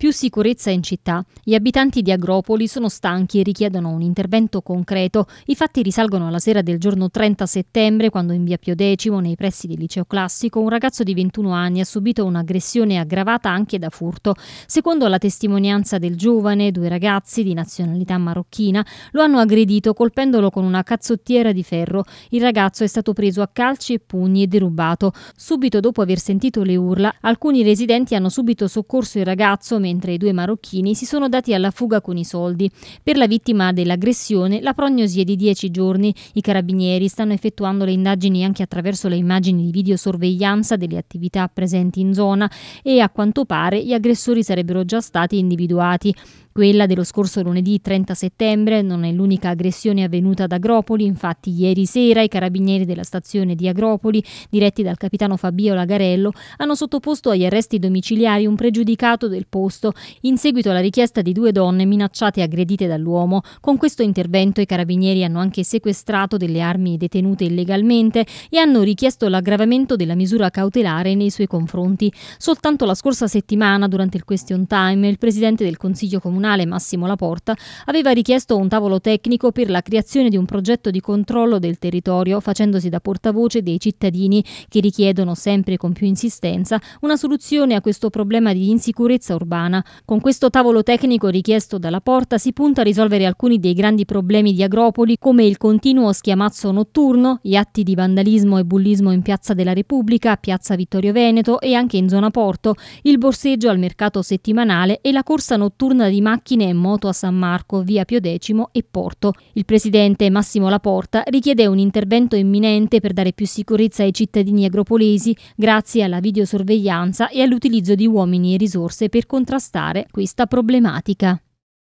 Più sicurezza in città. Gli abitanti di Agropoli sono stanchi e richiedono un intervento concreto. I fatti risalgono alla sera del giorno 30 settembre, quando in via Pio X, nei pressi del liceo classico, un ragazzo di 21 anni ha subito un'aggressione aggravata anche da furto. Secondo la testimonianza del giovane, due ragazzi di nazionalità marocchina lo hanno aggredito colpendolo con una cazzottiera di ferro. Il ragazzo è stato preso a calci e pugni e derubato. Subito dopo aver sentito le urla, alcuni residenti hanno subito soccorso il ragazzo mentre i due marocchini si sono dati alla fuga con i soldi. Per la vittima dell'aggressione la prognosi è di 10 giorni. I carabinieri stanno effettuando le indagini anche attraverso le immagini di videosorveglianza delle attività presenti in zona e a quanto pare gli aggressori sarebbero già stati individuati. Quella dello scorso lunedì 30 settembre non è l'unica aggressione avvenuta ad Agropoli, infatti ieri sera i carabinieri della stazione di Agropoli, diretti dal capitano Fabio Lagarello, hanno sottoposto agli arresti domiciliari un pregiudicato del posto in seguito alla richiesta di due donne minacciate e aggredite dall'uomo. Con questo intervento i carabinieri hanno anche sequestrato delle armi detenute illegalmente e hanno richiesto l'aggravamento della misura cautelare nei suoi confronti. Soltanto la scorsa settimana, durante il question time, il presidente del Consiglio Comunale nazionale Massimo Laporta aveva richiesto un tavolo tecnico per la creazione di un progetto di controllo del territorio, facendosi da portavoce dei cittadini che richiedono sempre con più insistenza una soluzione a questo problema di insicurezza urbana. Con questo tavolo tecnico richiesto dalla Porta si punta a risolvere alcuni dei grandi problemi di Agropoli come il continuo schiamazzo notturno, gli atti di vandalismo e bullismo in Piazza della Repubblica, Piazza Vittorio Veneto e anche in zona Porto, il borseggio al mercato settimanale e la corsa notturna di macchine macchine e moto a San Marco, via Pio X e Porto. Il presidente Massimo Laporta richiede un intervento imminente per dare più sicurezza ai cittadini agropolesi grazie alla videosorveglianza e all'utilizzo di uomini e risorse per contrastare questa problematica.